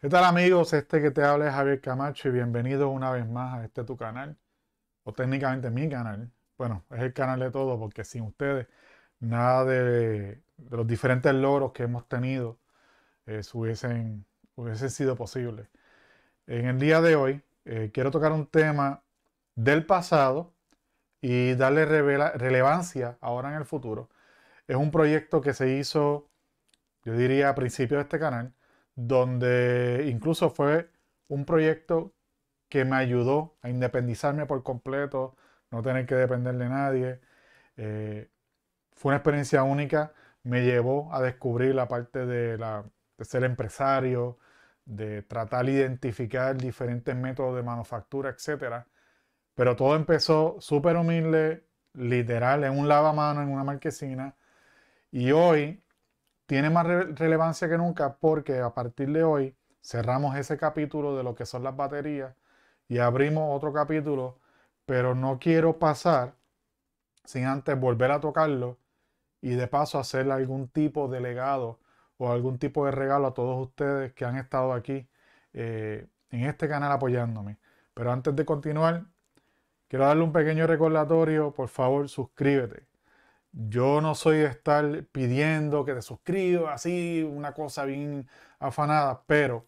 ¿Qué tal amigos? Este que te habla es Javier Camacho y bienvenido una vez más a este tu canal, o técnicamente mi canal. Bueno, es el canal de todos porque sin ustedes nada de, los diferentes logros que hemos tenido eh, hubiesen, sido posible. En el día de hoy eh, quiero tocar un tema del pasado y darle relevancia ahora en el futuro. Es un proyecto que se hizo, yo diría, a principios de este canal donde incluso fue un proyecto que me ayudó a independizarme por completo, no tener que depender de nadie. Eh, fue una experiencia única, me llevó a descubrir la parte de, de ser empresario, de tratar de identificar diferentes métodos de manufactura, etc. Pero todo empezó súper humilde, literal, en un lavamano, en una marquesina. Y hoy tiene más relevancia que nunca porque a partir de hoy cerramos ese capítulo de lo que son las baterías y abrimos otro capítulo, pero no quiero pasar sin antes volver a tocarlo y de paso hacerle algún tipo de legado o algún tipo de regalo a todos ustedes que han estado aquí eh, en este canal apoyándome. Pero antes de continuar, quiero darle un pequeño recordatorio, por favor suscríbete. Yo no soy de estar pidiendo que te suscribas, así, una cosa bien afanada, pero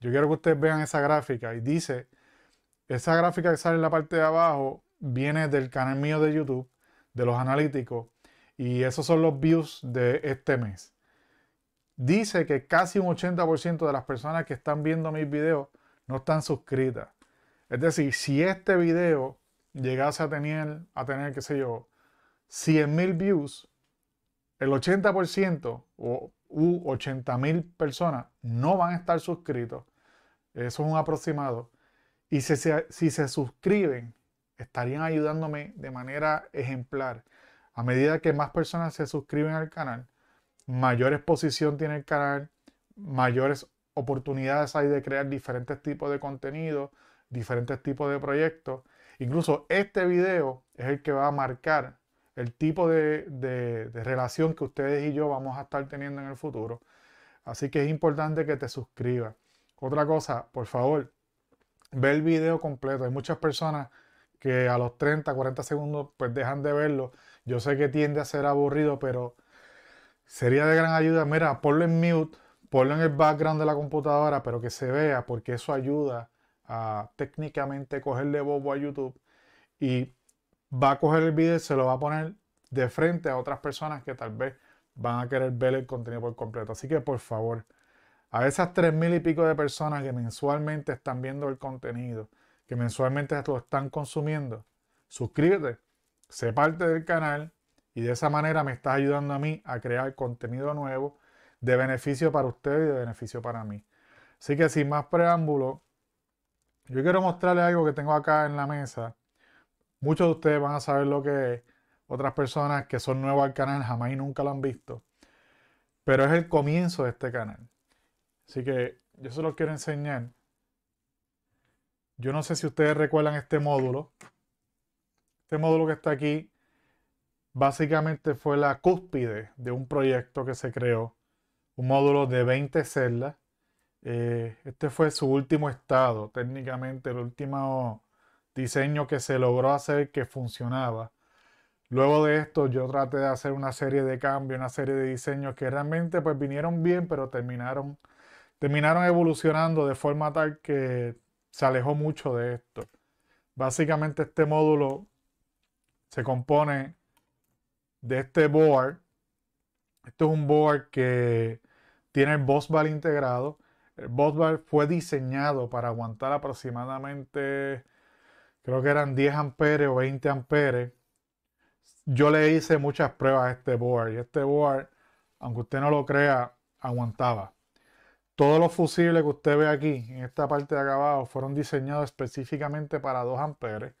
yo quiero que ustedes vean esa gráfica y dice, esa gráfica que sale en la parte de abajo viene del canal mío de YouTube, de los analíticos, y esos son los views de este mes. Dice que casi un 80% de las personas que están viendo mis videos no están suscritas. Es decir, si este video llegase a tener, a tener, qué sé yo, 100.000 views, el 80% o, u 80.000 personas no van a estar suscritos. Eso es un aproximado. Y si se, si se suscriben, estarían ayudándome de manera ejemplar. A medida que más personas se suscriben al canal, mayor exposición tiene el canal, mayores oportunidades hay de crear diferentes tipos de contenido, diferentes tipos de proyectos. Incluso este video es el que va a marcar el tipo de, relación que ustedes y yo vamos a estar teniendo en el futuro. Así que es importante que te suscribas. Otra cosa, por favor, ve el video completo. Hay muchas personas que a los 30, 40 segundos pues dejan de verlo. Yo sé que tiende a ser aburrido, pero sería de gran ayuda. Mira, ponlo en mute, ponlo en el background de la computadora, pero que se vea, porque eso ayuda a técnicamente cogerle bobo a YouTube y va a coger el video y se lo va a poner de frente a otras personas que tal vez van a querer ver el contenido por completo. Así que por favor, a esas tres mil y pico de personas que mensualmente están viendo el contenido, que mensualmente lo están consumiendo, suscríbete, sé parte del canal y de esa manera me estás ayudando a mí a crear contenido nuevo de beneficio para ustedes y de beneficio para mí. Así que sin más preámbulo, yo quiero mostrarles algo que tengo acá en la mesa Muchos de ustedes van a saber lo que otras personas que son nuevas al canal jamás y nunca lo han visto. Pero es el comienzo de este canal. Así que yo se los quiero enseñar. Yo no sé si ustedes recuerdan este módulo. Este módulo que está aquí básicamente fue la cúspide de un proyecto que se creó. Un módulo de 20 celdas. Eh, este fue su último estado, técnicamente el último diseño que se logró hacer que funcionaba. Luego de esto yo traté de hacer una serie de cambios, una serie de diseños que realmente pues vinieron bien, pero terminaron, terminaron evolucionando de forma tal que se alejó mucho de esto. Básicamente este módulo se compone de este board. Esto es un board que tiene el Bosval integrado. El Bosval fue diseñado para aguantar aproximadamente creo que eran 10 amperes o 20 amperes. Yo le hice muchas pruebas a este board y este board, aunque usted no lo crea, aguantaba. Todos los fusibles que usted ve aquí, en esta parte de acabado, fueron diseñados específicamente para 2 amperes.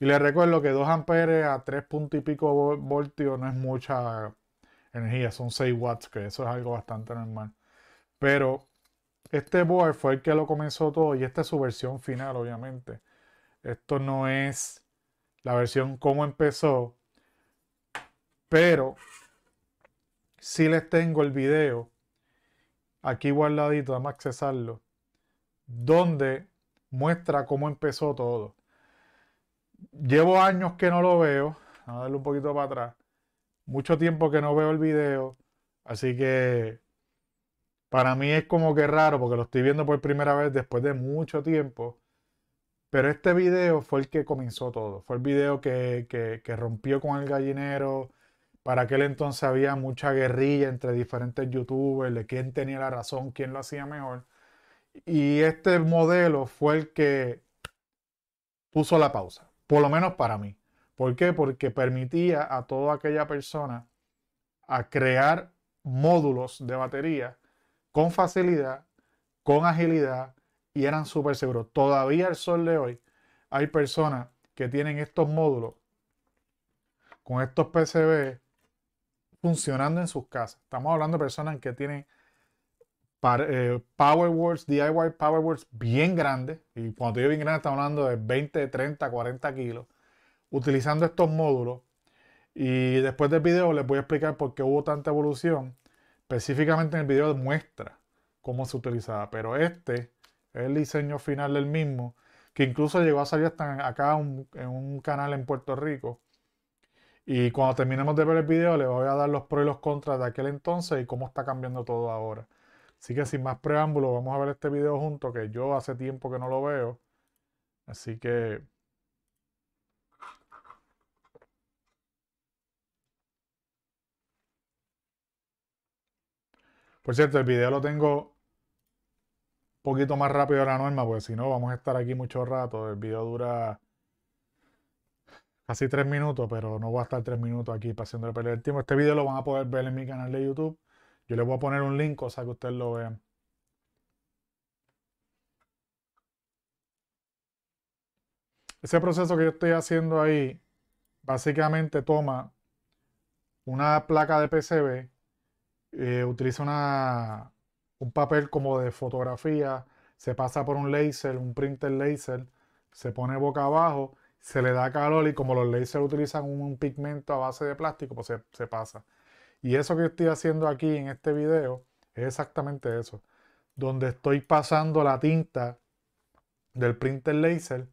Y le recuerdo que 2 amperes a 3 punto y pico voltios no es mucha energía, son 6 watts, que eso es algo bastante normal. Pero este board fue el que lo comenzó todo y esta es su versión final, obviamente. Esto no es la versión cómo empezó, pero si sí les tengo el video aquí guardadito, vamos a accesarlo, donde muestra cómo empezó todo. Llevo años que no lo veo, vamos a darle un poquito para atrás, mucho tiempo que no veo el video, así que para mí es como que raro porque lo estoy viendo por primera vez después de mucho tiempo. Pero este video fue el que comenzó todo. Fue el video que, rompió con el gallinero. Para aquel entonces había mucha guerrilla entre diferentes youtubers de quién tenía la razón, quién lo hacía mejor. Y este modelo fue el que puso la pausa, por lo menos para mí. ¿Por qué? Porque permitía a toda aquella persona a crear módulos de batería con facilidad, con agilidad, y eran súper seguros. Todavía al sol de hoy hay personas que tienen estos módulos con estos PCB funcionando en sus casas. Estamos hablando de personas que tienen eh, power Powerworks, DIY Powerworks bien grandes, y cuando digo bien grande estamos hablando de 20, 30, 40 kilos, utilizando estos módulos. Y después del video les voy a explicar por qué hubo tanta evolución. Específicamente en el video muestra cómo se utilizaba, pero este el diseño final del mismo, que incluso llegó a salir hasta acá en un canal en Puerto Rico. Y cuando terminemos de ver el video, les voy a dar los pros y los contras de aquel entonces y cómo está cambiando todo ahora. Así que sin más preámbulos, vamos a ver este video junto, que yo hace tiempo que no lo veo. Así que Por cierto, el video lo tengo poquito más rápido de la norma, porque si no, vamos a estar aquí mucho rato. El vídeo dura casi tres minutos, pero no voy a estar tres minutos aquí pasándole perder el tiempo. Este vídeo lo van a poder ver en mi canal de YouTube. Yo les voy a poner un link, cosa que ustedes lo vean. Ese proceso que yo estoy haciendo ahí, básicamente toma una placa de PCB, eh, utiliza una, un papel como de fotografía, se pasa por un laser, un printer láser, se pone boca abajo, se le da calor y como los láser utilizan un, pigmento a base de plástico, pues se, pasa. Y eso que estoy haciendo aquí en este video es exactamente eso, donde estoy pasando la tinta del printer láser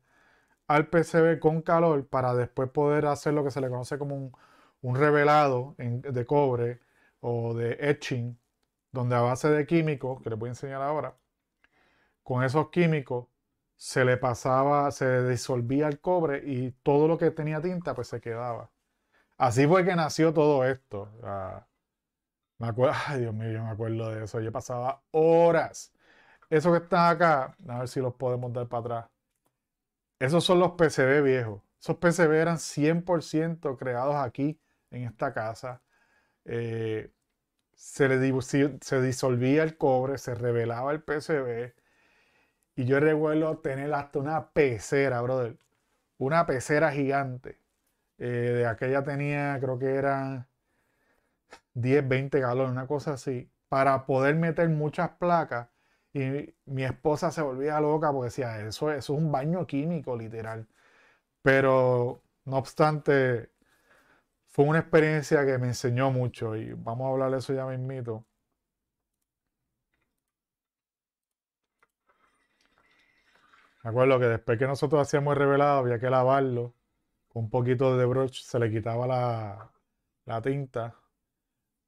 al PCB con calor para después poder hacer lo que se le conoce como un, revelado de cobre o de etching donde a base de químicos, que les voy a enseñar ahora, con esos químicos se le pasaba, se disolvía el cobre y todo lo que tenía tinta pues se quedaba. Así fue que nació todo esto. Ah, me acuerdo, ay Dios mío, yo me acuerdo de eso. Yo pasaba horas. Eso que están acá, a ver si los podemos dar para atrás. Esos son los PCB viejos. Esos PCB eran 100% creados aquí en esta casa. Eh, se se disolvía el cobre, se revelaba el PCB. Y yo recuerdo tener hasta una pecera, brother. Una pecera gigante. Eh, de aquella tenía, creo que eran 10, 20 galones, una cosa así. Para poder meter muchas placas. Y mi esposa se volvía loca porque decía, eso, eso es un baño químico, literal. Pero no obstante, fue una experiencia que me enseñó mucho y vamos a hablar de eso ya mismito. Me acuerdo que después que nosotros hacíamos el revelado había que lavarlo con un poquito de broche, se le quitaba la, tinta.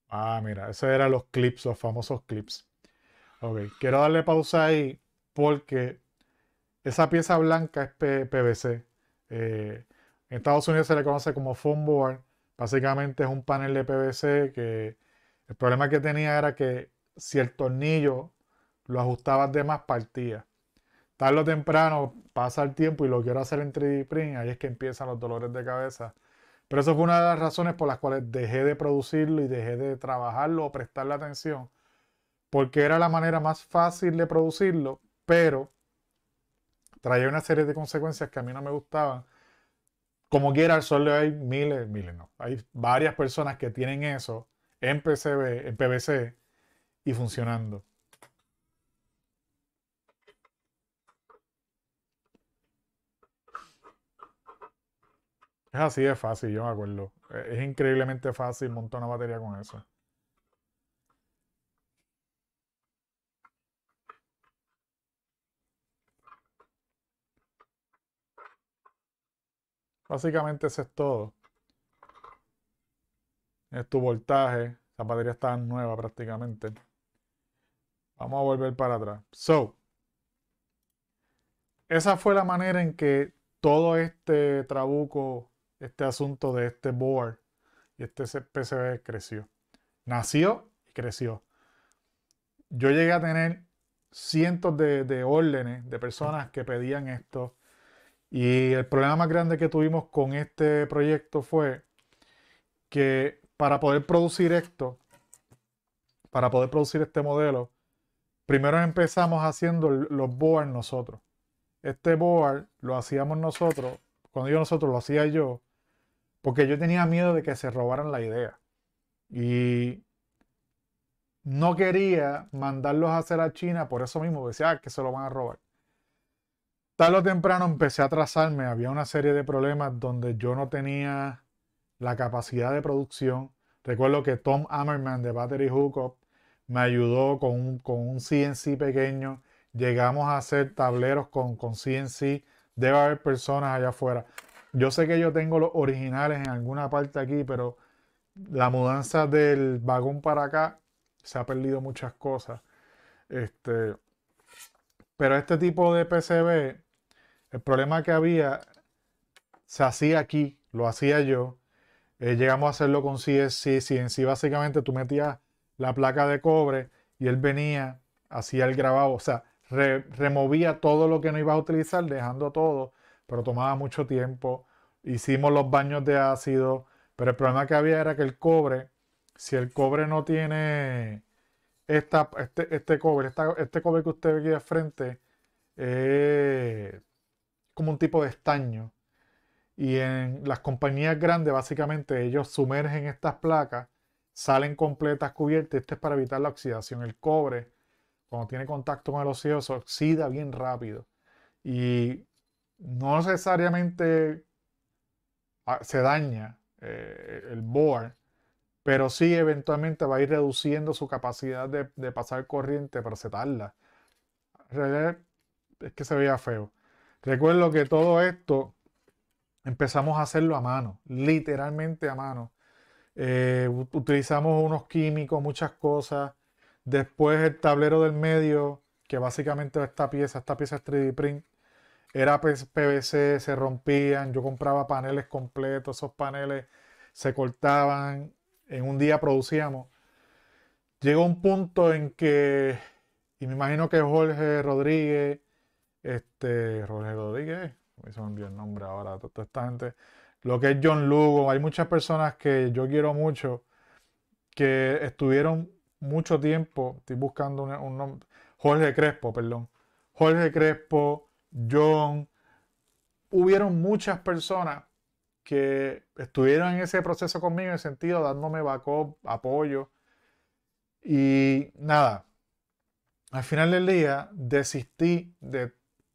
Ah, mira, esos eran los clips, los famosos clips. Ok, quiero darle pausa ahí porque esa pieza blanca es PVC. Eh, en Estados Unidos se le conoce como foam board Básicamente es un panel de PVC que el problema que tenía era que si el tornillo lo ajustaba de más, partía. Tarde o temprano pasa el tiempo y lo quiero hacer en 3D print, ahí es que empiezan los dolores de cabeza. Pero eso fue una de las razones por las cuales dejé de producirlo y dejé de trabajarlo o prestarle atención, porque era la manera más fácil de producirlo, pero traía una serie de consecuencias que a mí no me gustaban como quiera, al sol hay miles, miles, no. Hay varias personas que tienen eso en PCB, en PVC y funcionando. Es así de fácil, yo me acuerdo. Es increíblemente fácil montar una batería con eso. Básicamente eso es todo. Es tu voltaje. La batería está nueva prácticamente. Vamos a volver para atrás. So, esa fue la manera en que todo este trabuco, este asunto de este board y este PCB creció. Nació y creció. Yo llegué a tener cientos de órdenes de personas que pedían esto y el problema más grande que tuvimos con este proyecto fue que para poder producir esto, para poder producir este modelo, primero empezamos haciendo los boards nosotros. Este board lo hacíamos nosotros, cuando yo nosotros, lo hacía yo, porque yo tenía miedo de que se robaran la idea. Y no quería mandarlos a hacer a China por eso mismo, decía ah, que se lo van a robar tarde o temprano empecé a trazarme. Había una serie de problemas donde yo no tenía la capacidad de producción. Recuerdo que Tom Ammerman de Battery Hookup me ayudó con un, CNC pequeño. Llegamos a hacer tableros con, con CNC. Debe haber personas allá afuera. Yo sé que yo tengo los originales en alguna parte aquí, pero la mudanza del vagón para acá se ha perdido muchas cosas. Este, pero este tipo de PCB, el problema que había, se hacía aquí, lo hacía yo. Eh, llegamos a hacerlo con En sí básicamente tú metías la placa de cobre y él venía, hacía el grabado, o sea, removía todo lo que no iba a utilizar, dejando todo, pero tomaba mucho tiempo. Hicimos los baños de ácido, pero el problema que había era que el cobre, si el cobre no tiene este, cobre este, este que usted ve aquí de frente es eh, como un tipo de estaño. Y en las compañías grandes, básicamente, ellos sumergen estas placas, salen completas cubiertas. Esto es para evitar la oxidación. El cobre, cuando tiene contacto con el óxido, se oxida bien rápido. Y no necesariamente ah, se daña eh, el board, pero sí eventualmente va a ir reduciendo su capacidad de, pasar corriente, para setarla. Es que se veía feo. Recuerdo que todo esto empezamos a hacerlo a mano, literalmente a mano. Eh, utilizamos unos químicos, muchas cosas. Después el tablero del medio, que básicamente esta pieza, esta pieza es 3D print, era PVC, se rompían, yo compraba paneles completos, esos paneles se cortaban, en un día producíamos. Llegó un punto en que, y me imagino que Jorge Rodríguez, este, Jorge Rodríguez, me hizo un bien nombre ahora, toda esta gente, lo que es John Lugo, hay muchas personas que yo quiero mucho, que estuvieron mucho tiempo, estoy buscando un, un nombre, Jorge Crespo, perdón, Jorge Crespo, John, hubieron muchas personas que estuvieron en ese proceso conmigo, en el sentido dándome backup, apoyo. Y nada, al final del día desistí de,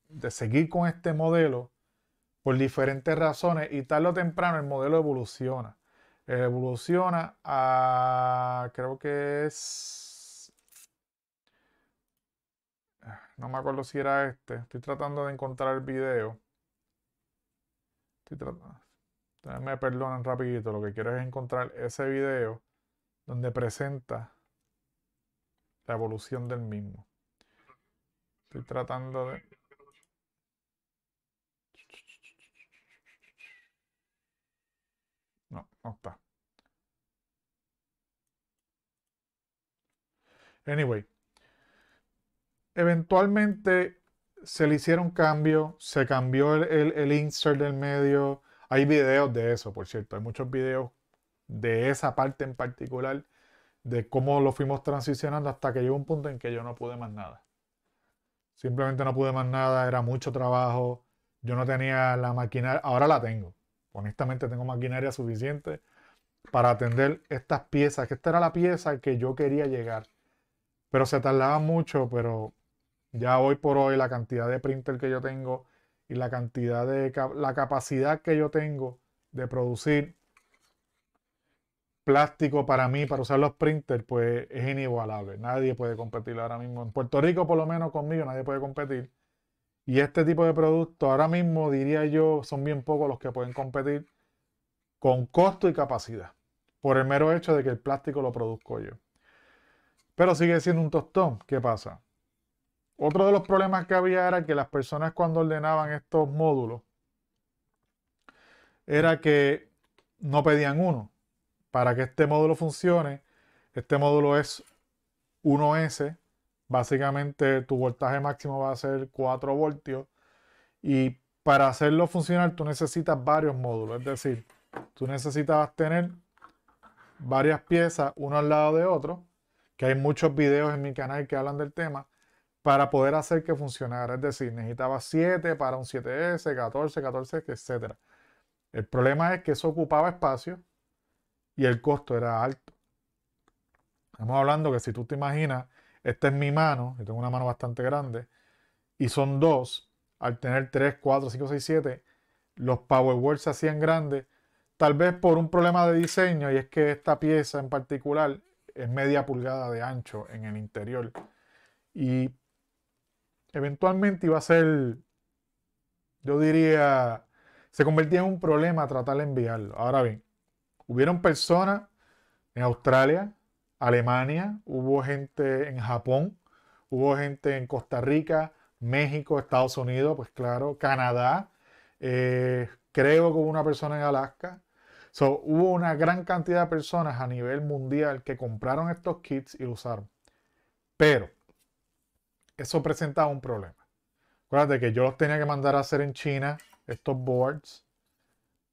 de seguir con este modelo por diferentes razones y tarde o temprano el modelo evoluciona. Evoluciona a, creo que es, no me acuerdo si era este, estoy tratando de encontrar el video me perdonan rapidito, lo que quiero es encontrar ese video donde presenta la evolución del mismo. Estoy tratando de... No, no está. Anyway, eventualmente se le hicieron cambios, se cambió el insert del medio, hay videos de eso, por cierto. Hay muchos videos de esa parte en particular, de cómo lo fuimos transicionando hasta que llegó un punto en que yo no pude más nada. Simplemente no pude más nada, era mucho trabajo. Yo no tenía la maquinaria, ahora la tengo. Honestamente tengo maquinaria suficiente para atender estas piezas, que esta era la pieza que yo quería llegar. Pero se tardaba mucho, pero ya hoy por hoy la cantidad de printer que yo tengo, y la cantidad de la capacidad que yo tengo de producir plástico para mí, para usar los printers, pues es inigualable. Nadie puede competir ahora mismo. En Puerto Rico, por lo menos conmigo, nadie puede competir. Y este tipo de productos, ahora mismo diría yo, son bien pocos los que pueden competir con costo y capacidad. Por el mero hecho de que el plástico lo produzco yo. Pero sigue siendo un tostón. ¿Qué pasa? Otro de los problemas que había era que las personas cuando ordenaban estos módulos, era que no pedían uno. Para que este módulo funcione, este módulo es 1S. Básicamente tu voltaje máximo va a ser 4 voltios. Y para hacerlo funcionar tú necesitas varios módulos. Es decir, tú necesitas tener varias piezas, uno al lado de otro. Que hay muchos videos en mi canal que hablan del tema para poder hacer que funcionara. Es decir, necesitaba 7 para un 7S, 14, 14, etc. El problema es que eso ocupaba espacio y el costo era alto. Estamos hablando que si tú te imaginas, esta es mi mano, yo tengo una mano bastante grande, y son dos, al tener 3, 4, 5, 6, 7, los walls se hacían grandes, tal vez por un problema de diseño, y es que esta pieza en particular es media pulgada de ancho en el interior. Y eventualmente iba a ser, yo diría, se convertía en un problema tratar de enviarlo. Ahora bien, hubieron personas en Australia, Alemania, hubo gente en Japón, hubo gente en Costa Rica, México, Estados Unidos, pues claro, Canadá, eh, creo que hubo una persona en Alaska. hubo una gran cantidad de personas a nivel mundial que compraron estos kits y los usaron. Pero eso presentaba un problema. Acuérdate que yo los tenía que mandar a hacer en China, estos boards.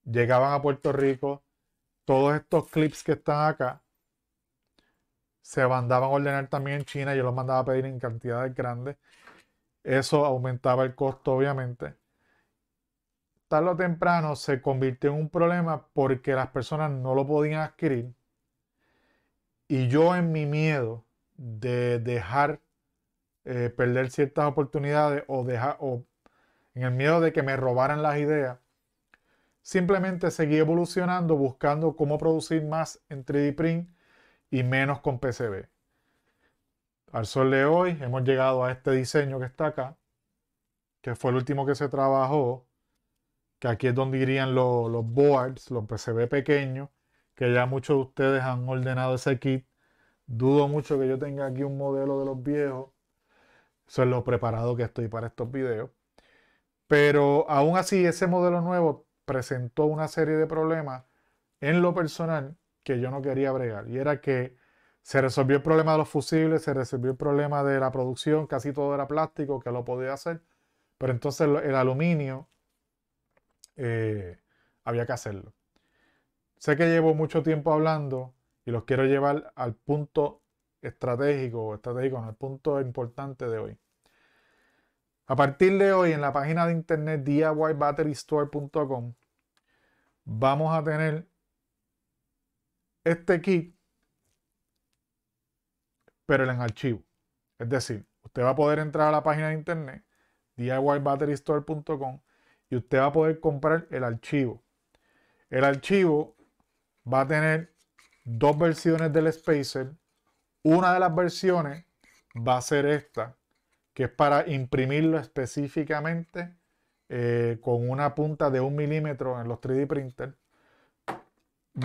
Llegaban a Puerto Rico. Todos estos clips que están acá se mandaban a ordenar también en China. Yo los mandaba a pedir en cantidades grandes. Eso aumentaba el costo, obviamente. Tarde o temprano se convirtió en un problema porque las personas no lo podían adquirir. Y yo en mi miedo de dejar eh, perder ciertas oportunidades o, dejar, o en el miedo de que me robaran las ideas, simplemente seguí evolucionando buscando cómo producir más en 3D Print y menos con PCB. Al sol de hoy hemos llegado a este diseño que está acá, que fue el último que se trabajó, que aquí es donde irían los boards, los PCB pequeños, que ya muchos de ustedes han ordenado ese kit. Dudo mucho que yo tenga aquí un modelo de los viejos eso es lo preparado que estoy para estos videos. Pero aún así, ese modelo nuevo presentó una serie de problemas en lo personal que yo no quería bregar. Y era que se resolvió el problema de los fusibles, se resolvió el problema de la producción, casi todo era plástico, que lo podía hacer. Pero entonces el aluminio eh, había que hacerlo. Sé que llevo mucho tiempo hablando y los quiero llevar al punto estratégico, estratégico en el punto importante de hoy. A partir de hoy, en la página de internet DIYBatteryStore.com, vamos a tener este kit, pero en archivo. Es decir, usted va a poder entrar a la página de internet DIYBatteryStore.com y usted va a poder comprar el archivo. El archivo va a tener dos versiones del spacer una de las versiones va a ser esta, que es para imprimirlo específicamente eh, con una punta de un milímetro en los 3D printers.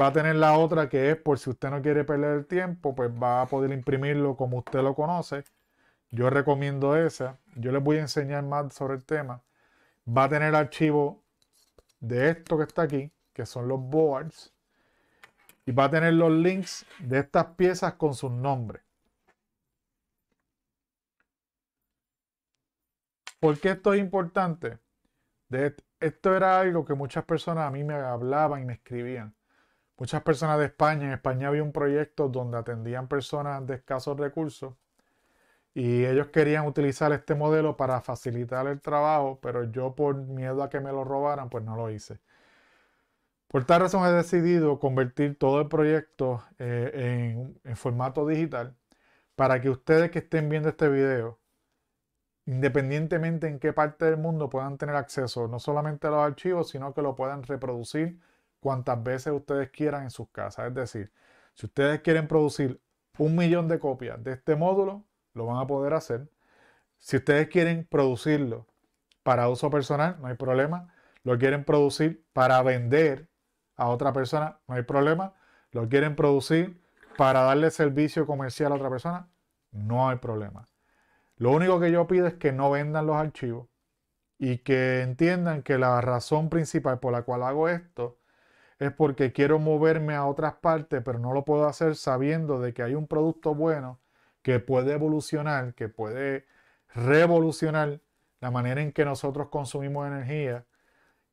Va a tener la otra que es por si usted no quiere perder el tiempo, pues va a poder imprimirlo como usted lo conoce. Yo recomiendo esa. Yo les voy a enseñar más sobre el tema. Va a tener archivo de esto que está aquí, que son los boards y va a tener los links de estas piezas con sus nombres. ¿Por qué esto es importante? esto era algo que muchas personas a mí me hablaban y me escribían. Muchas personas de España, en España había un proyecto donde atendían personas de escasos recursos y ellos querían utilizar este modelo para facilitar el trabajo, pero yo por miedo a que me lo robaran, pues no lo hice. Por tal razón he decidido convertir todo el proyecto eh, en, en formato digital para que ustedes que estén viendo este video, independientemente en qué parte del mundo puedan tener acceso no solamente a los archivos, sino que lo puedan reproducir cuantas veces ustedes quieran en sus casas. Es decir, si ustedes quieren producir un millón de copias de este módulo, lo van a poder hacer. Si ustedes quieren producirlo para uso personal, no hay problema. Lo quieren producir para vender a otra persona, no hay problema. Lo quieren producir para darle servicio comercial a otra persona, no hay problema. Lo único que yo pido es que no vendan los archivos y que entiendan que la razón principal por la cual hago esto es porque quiero moverme a otras partes, pero no lo puedo hacer sabiendo de que hay un producto bueno que puede evolucionar, que puede revolucionar la manera en que nosotros consumimos energía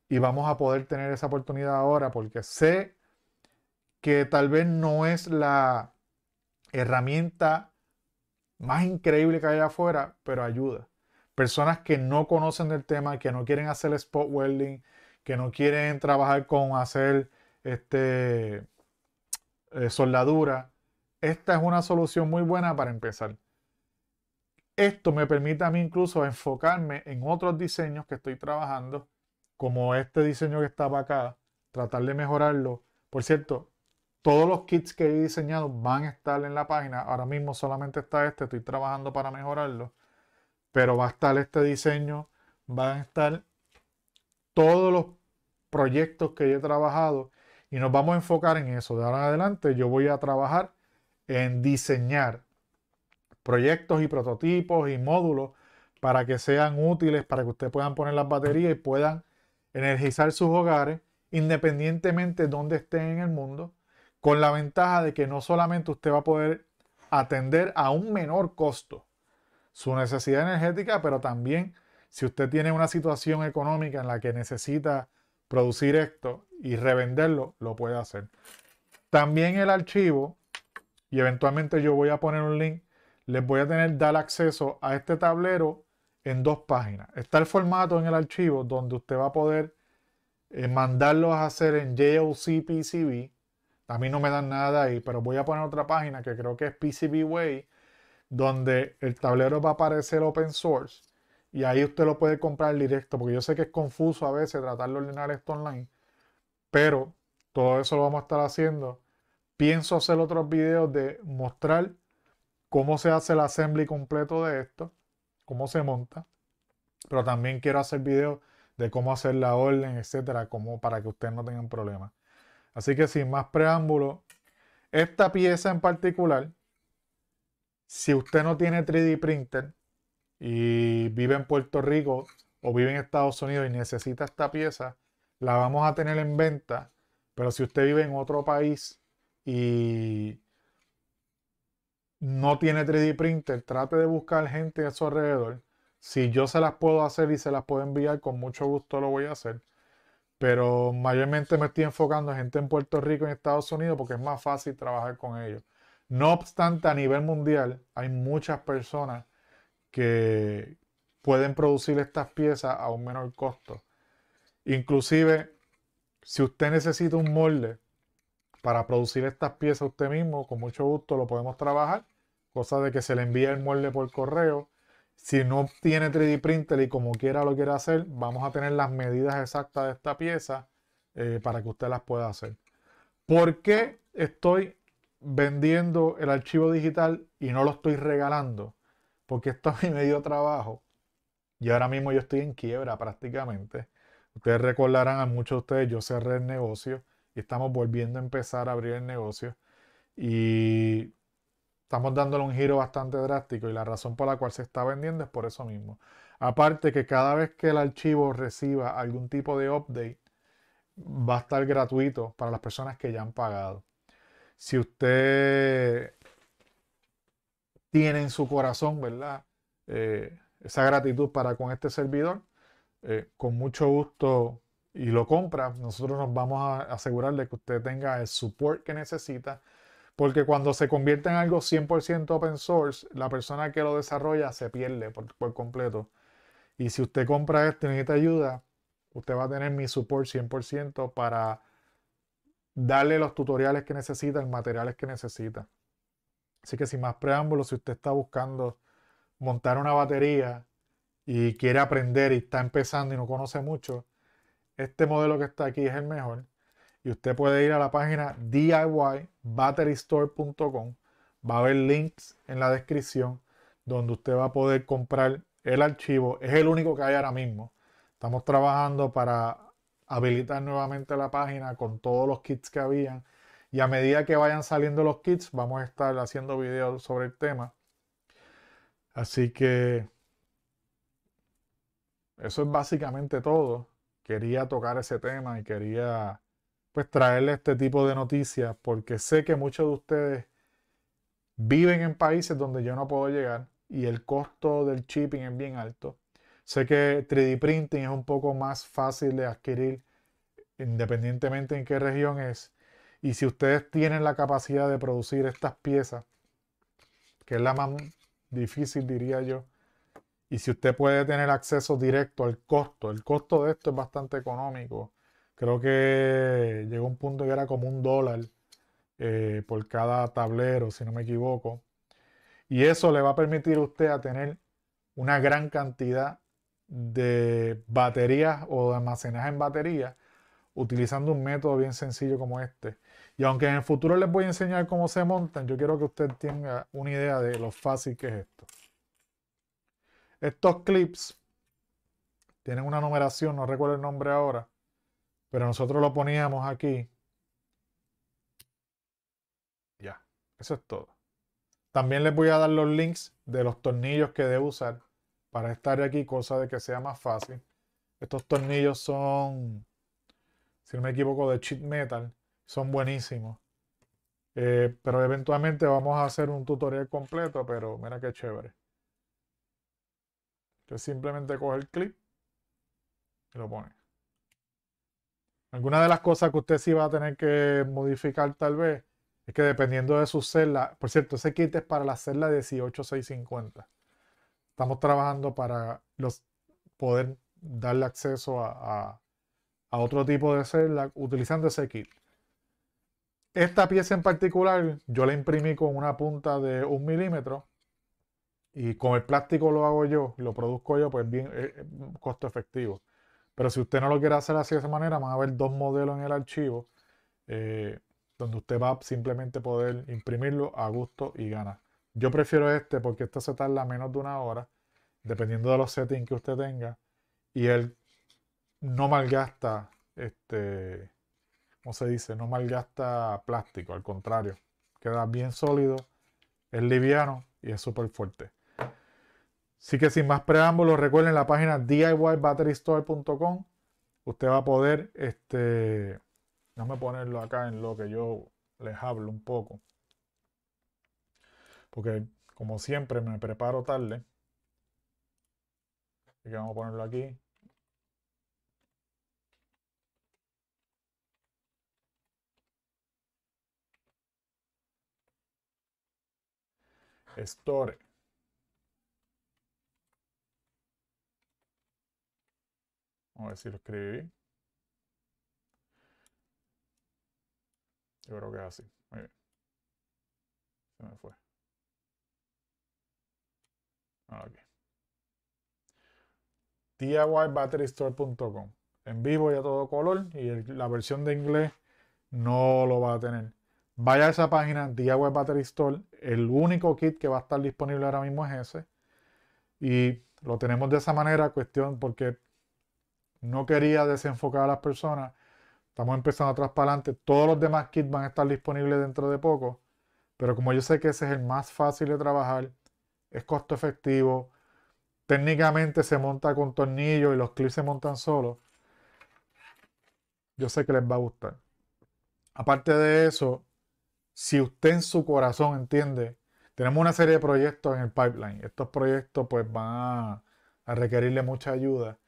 y vamos a poder tener esa oportunidad ahora porque sé que tal vez no es la herramienta más increíble que hay afuera, pero ayuda. Personas que no conocen del tema, que no quieren hacer spot welding, que no quieren trabajar con hacer este, eh, soldadura, esta es una solución muy buena para empezar. Esto me permite a mí incluso enfocarme en otros diseños que estoy trabajando como este diseño que estaba acá, tratar de mejorarlo. Por cierto, todos los kits que he diseñado van a estar en la página. Ahora mismo solamente está este, estoy trabajando para mejorarlo. Pero va a estar este diseño, van a estar todos los proyectos que he trabajado y nos vamos a enfocar en eso. De ahora en adelante yo voy a trabajar en diseñar proyectos y prototipos y módulos para que sean útiles, para que ustedes puedan poner las baterías y puedan energizar sus hogares, independientemente de dónde estén en el mundo, con la ventaja de que no solamente usted va a poder atender a un menor costo su necesidad energética, pero también si usted tiene una situación económica en la que necesita producir esto y revenderlo, lo puede hacer. También el archivo, y eventualmente yo voy a poner un link, les voy a tener dar acceso a este tablero en dos páginas. Está el formato en el archivo donde usted va a poder eh, mandarlos a hacer en JLCPCB PCB. A mí no me dan nada ahí, pero voy a poner otra página que creo que es PCB Way, donde el tablero va a aparecer open source y ahí usted lo puede comprar directo, porque yo sé que es confuso a veces tratar de ordenar esto online, pero todo eso lo vamos a estar haciendo. Pienso hacer otros videos de mostrar cómo se hace el assembly completo de esto cómo se monta, pero también quiero hacer videos de cómo hacer la orden, etcétera, como para que usted no tengan problemas. Así que sin más preámbulo, esta pieza en particular, si usted no tiene 3D printer y vive en Puerto Rico o vive en Estados Unidos y necesita esta pieza, la vamos a tener en venta, pero si usted vive en otro país y no tiene 3D printer, trate de buscar gente a su alrededor. Si yo se las puedo hacer y se las puedo enviar, con mucho gusto lo voy a hacer. Pero mayormente me estoy enfocando en gente en Puerto Rico y en Estados Unidos porque es más fácil trabajar con ellos. No obstante, a nivel mundial hay muchas personas que pueden producir estas piezas a un menor costo. Inclusive, si usted necesita un molde, para producir estas piezas usted mismo, con mucho gusto lo podemos trabajar. Cosa de que se le envíe el molde por correo. Si no tiene 3D printer y como quiera lo quiera hacer, vamos a tener las medidas exactas de esta pieza eh, para que usted las pueda hacer. ¿Por qué estoy vendiendo el archivo digital y no lo estoy regalando? Porque esto a mí me trabajo. Y ahora mismo yo estoy en quiebra prácticamente. Ustedes recordarán a muchos de ustedes, yo cerré el negocio y estamos volviendo a empezar a abrir el negocio y estamos dándole un giro bastante drástico y la razón por la cual se está vendiendo es por eso mismo. Aparte que cada vez que el archivo reciba algún tipo de update, va a estar gratuito para las personas que ya han pagado. Si usted tiene en su corazón, ¿verdad? Eh, esa gratitud para con este servidor, eh, con mucho gusto y lo compra, nosotros nos vamos a asegurar de que usted tenga el support que necesita, porque cuando se convierte en algo 100% open source, la persona que lo desarrolla se pierde por, completo. Y si usted compra esto y necesita ayuda, usted va a tener mi support 100% para darle los tutoriales que necesita, los materiales que necesita. Así que sin más preámbulos, si usted está buscando montar una batería y quiere aprender y está empezando y no conoce mucho, este modelo que está aquí es el mejor. Y usted puede ir a la página diybatterystore.com. Va a haber links en la descripción donde usted va a poder comprar el archivo. Es el único que hay ahora mismo. Estamos trabajando para habilitar nuevamente la página con todos los kits que habían. Y a medida que vayan saliendo los kits, vamos a estar haciendo videos sobre el tema. Así que eso es básicamente todo quería tocar ese tema y quería pues traerle este tipo de noticias porque sé que muchos de ustedes viven en países donde yo no puedo llegar y el costo del shipping es bien alto. Sé que 3D printing es un poco más fácil de adquirir independientemente en qué región es. Y si ustedes tienen la capacidad de producir estas piezas, que es la más difícil diría yo, y si usted puede tener acceso directo al costo, el costo de esto es bastante económico. Creo que llegó un punto que era como un dólar eh, por cada tablero, si no me equivoco. Y eso le va a permitir a usted a tener una gran cantidad de baterías o de almacenaje en baterías utilizando un método bien sencillo como este. Y aunque en el futuro les voy a enseñar cómo se montan, yo quiero que usted tenga una idea de lo fácil que es esto. Estos clips tienen una numeración, no recuerdo el nombre ahora, pero nosotros lo poníamos aquí. Ya, eso es todo. También les voy a dar los links de los tornillos que debo usar para estar aquí, cosa de que sea más fácil. Estos tornillos son, si no me equivoco, de cheat metal. Son buenísimos. Eh, pero eventualmente vamos a hacer un tutorial completo, pero mira qué chévere que simplemente coge el clip y lo pone. Alguna de las cosas que usted sí va a tener que modificar tal vez es que dependiendo de su celda, por cierto, ese kit es para la celda 18650. Estamos trabajando para los, poder darle acceso a, a otro tipo de celda utilizando ese kit. Esta pieza en particular yo la imprimí con una punta de un milímetro y con el plástico lo hago yo, lo produzco yo, pues bien, es eh, eh, costo efectivo. Pero si usted no lo quiere hacer así de esa manera, van a haber dos modelos en el archivo eh, donde usted va a simplemente poder imprimirlo a gusto y gana. Yo prefiero este porque esto se tarda menos de una hora, dependiendo de los settings que usted tenga, y él no malgasta, este, ¿cómo se dice? No malgasta plástico, al contrario, queda bien sólido, es liviano y es súper fuerte. Así que sin más preámbulos, recuerden la página diybatterystore.com. Usted va a poder, este, déjame ponerlo acá en lo que yo les hablo un poco. Porque como siempre me preparo tarde. Así que vamos a ponerlo aquí. Store. Vamos a ver si lo escribí Yo creo que es así. Muy bien. Se me fue. Ah, okay. DIYBatteryStore.com En vivo y a todo color. Y la versión de inglés no lo va a tener. Vaya a esa página, DIY Battery Store. El único kit que va a estar disponible ahora mismo es ese. Y lo tenemos de esa manera, cuestión porque no quería desenfocar a las personas. Estamos empezando atrás para adelante. Todos los demás kits van a estar disponibles dentro de poco. Pero como yo sé que ese es el más fácil de trabajar, es costo efectivo. Técnicamente se monta con tornillos y los clips se montan solos. Yo sé que les va a gustar. Aparte de eso, si usted en su corazón entiende, tenemos una serie de proyectos en el pipeline. Estos proyectos pues van a requerirle mucha ayuda.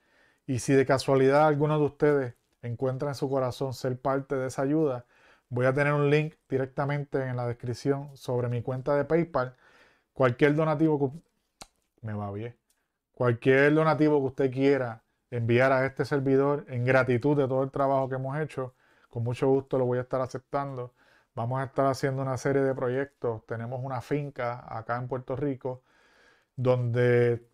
Y si de casualidad alguno de ustedes encuentra en su corazón ser parte de esa ayuda, voy a tener un link directamente en la descripción sobre mi cuenta de PayPal. Cualquier donativo que me va bien. Cualquier donativo que usted quiera enviar a este servidor en gratitud de todo el trabajo que hemos hecho, con mucho gusto lo voy a estar aceptando. Vamos a estar haciendo una serie de proyectos. Tenemos una finca acá en Puerto Rico donde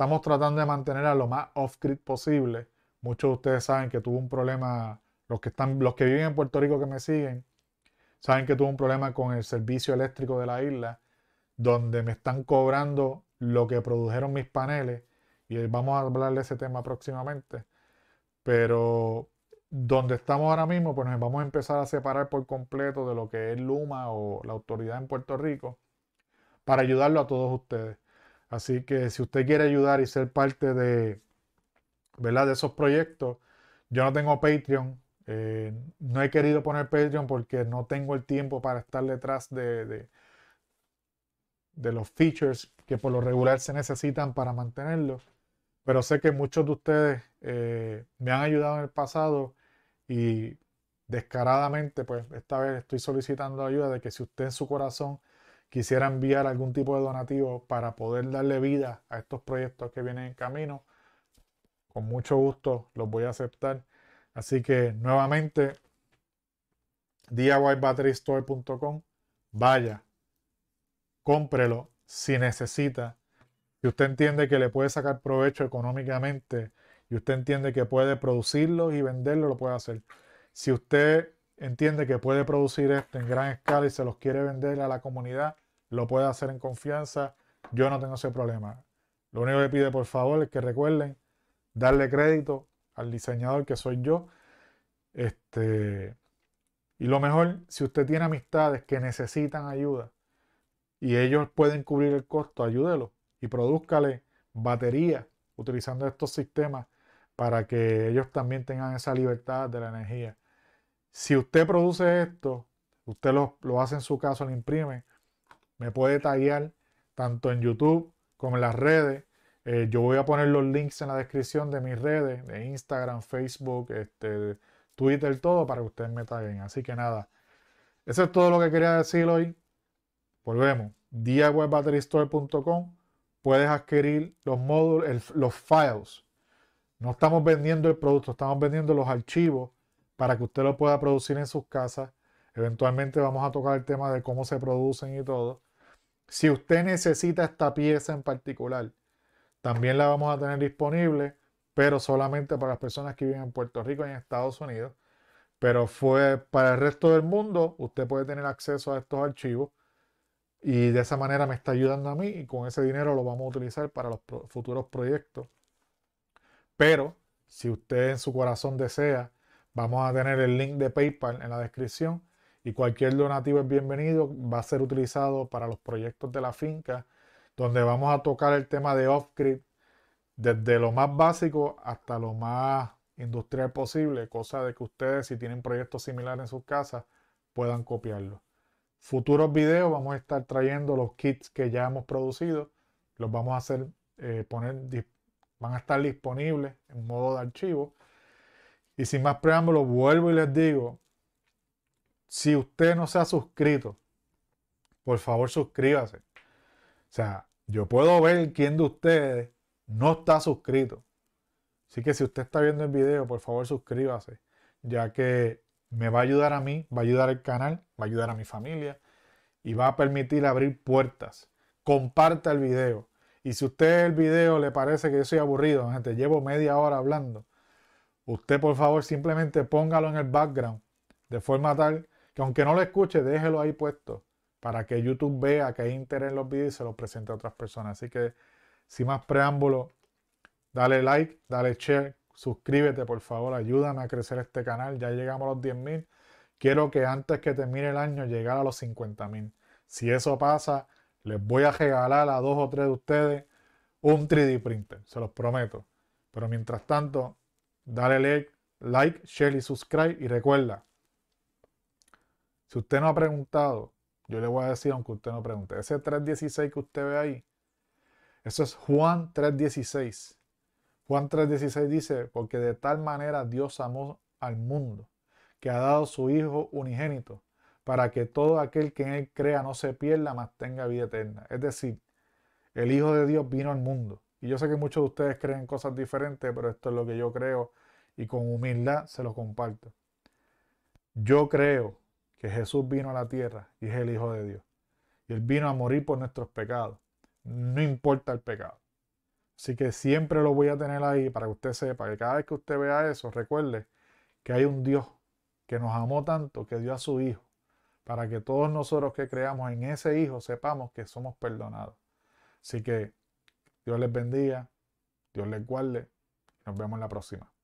Estamos tratando de mantener a lo más off-grid posible. Muchos de ustedes saben que tuvo un problema, los que, están, los que viven en Puerto Rico que me siguen, saben que tuve un problema con el servicio eléctrico de la isla, donde me están cobrando lo que produjeron mis paneles, y vamos a hablar de ese tema próximamente. Pero donde estamos ahora mismo, pues nos vamos a empezar a separar por completo de lo que es Luma o la autoridad en Puerto Rico, para ayudarlo a todos ustedes. Así que si usted quiere ayudar y ser parte de, ¿verdad? de esos proyectos, yo no tengo Patreon. Eh, no he querido poner Patreon porque no tengo el tiempo para estar detrás de, de, los features que por lo regular se necesitan para mantenerlo, Pero sé que muchos de ustedes eh, me han ayudado en el pasado y descaradamente, pues esta vez estoy solicitando ayuda de que si usted en su corazón quisiera enviar algún tipo de donativo para poder darle vida a estos proyectos que vienen en camino, con mucho gusto los voy a aceptar. Así que nuevamente, DIYBatteryStore.com, vaya, cómprelo si necesita. Si usted entiende que le puede sacar provecho económicamente y usted entiende que puede producirlo y venderlo, lo puede hacer. Si usted entiende que puede producir esto en gran escala y se los quiere vender a la comunidad, lo puede hacer en confianza. Yo no tengo ese problema. Lo único que pide, por favor, es que recuerden darle crédito al diseñador que soy yo. Este, y lo mejor, si usted tiene amistades que necesitan ayuda y ellos pueden cubrir el costo, ayúdelo y produzcale batería utilizando estos sistemas para que ellos también tengan esa libertad de la energía. Si usted produce esto, usted lo, hace en su caso, lo imprime, me puede taggear tanto en YouTube como en las redes. Eh, yo voy a poner los links en la descripción de mis redes, de Instagram, Facebook, este, Twitter, todo para que ustedes me taguen. Así que nada, eso es todo lo que quería decir hoy. Volvemos. DiaWebbatteryStore.com. puedes adquirir los módulos, los files. No estamos vendiendo el producto, estamos vendiendo los archivos para que usted lo pueda producir en sus casas. Eventualmente vamos a tocar el tema de cómo se producen y todo. Si usted necesita esta pieza en particular, también la vamos a tener disponible, pero solamente para las personas que viven en Puerto Rico y en Estados Unidos. Pero fue para el resto del mundo, usted puede tener acceso a estos archivos y de esa manera me está ayudando a mí y con ese dinero lo vamos a utilizar para los futuros proyectos. Pero si usted en su corazón desea, vamos a tener el link de PayPal en la descripción y cualquier donativo es bienvenido. Va a ser utilizado para los proyectos de la finca, donde vamos a tocar el tema de off-grid desde lo más básico hasta lo más industrial posible, cosa de que ustedes si tienen proyectos similares en sus casas puedan copiarlo. Futuros videos vamos a estar trayendo los kits que ya hemos producido, los vamos a hacer eh, poner, van a estar disponibles en modo de archivo. Y sin más preámbulos, vuelvo y les digo, si usted no se ha suscrito, por favor suscríbase. O sea, yo puedo ver quién de ustedes no está suscrito. Así que si usted está viendo el video, por favor suscríbase, ya que me va a ayudar a mí, va a ayudar al canal, va a ayudar a mi familia y va a permitir abrir puertas. Comparta el video. Y si usted el video le parece que yo soy aburrido, gente, llevo media hora hablando, usted por favor simplemente póngalo en el background de forma tal que aunque no lo escuche, déjelo ahí puesto para que YouTube vea que hay interés en los videos y se los presente a otras personas. Así que, sin más preámbulo, dale like, dale share, suscríbete por favor, ayúdame a crecer este canal. Ya llegamos a los 10.000. Quiero que antes que termine el año llegar a los 50.000. Si eso pasa, les voy a regalar a dos o tres de ustedes un 3D printer, se los prometo. Pero mientras tanto, dale like, like, share y subscribe y recuerda, si usted no ha preguntado, yo le voy a decir aunque usted no pregunte. Ese 3.16 que usted ve ahí, eso es Juan 3.16. Juan 3.16 dice, porque de tal manera Dios amó al mundo, que ha dado su Hijo unigénito, para que todo aquel que en él crea no se pierda, mas tenga vida eterna. Es decir, el Hijo de Dios vino al mundo. Y yo sé que muchos de ustedes creen cosas diferentes, pero esto es lo que yo creo y con humildad se lo comparto. Yo creo que Jesús vino a la tierra y es el Hijo de Dios. Y Él vino a morir por nuestros pecados. No importa el pecado. Así que siempre lo voy a tener ahí para que usted sepa que cada vez que usted vea eso, recuerde que hay un Dios que nos amó tanto que dio a su Hijo para que todos nosotros que creamos en ese Hijo sepamos que somos perdonados. Así que Dios les bendiga, Dios les guarde. Nos vemos en la próxima.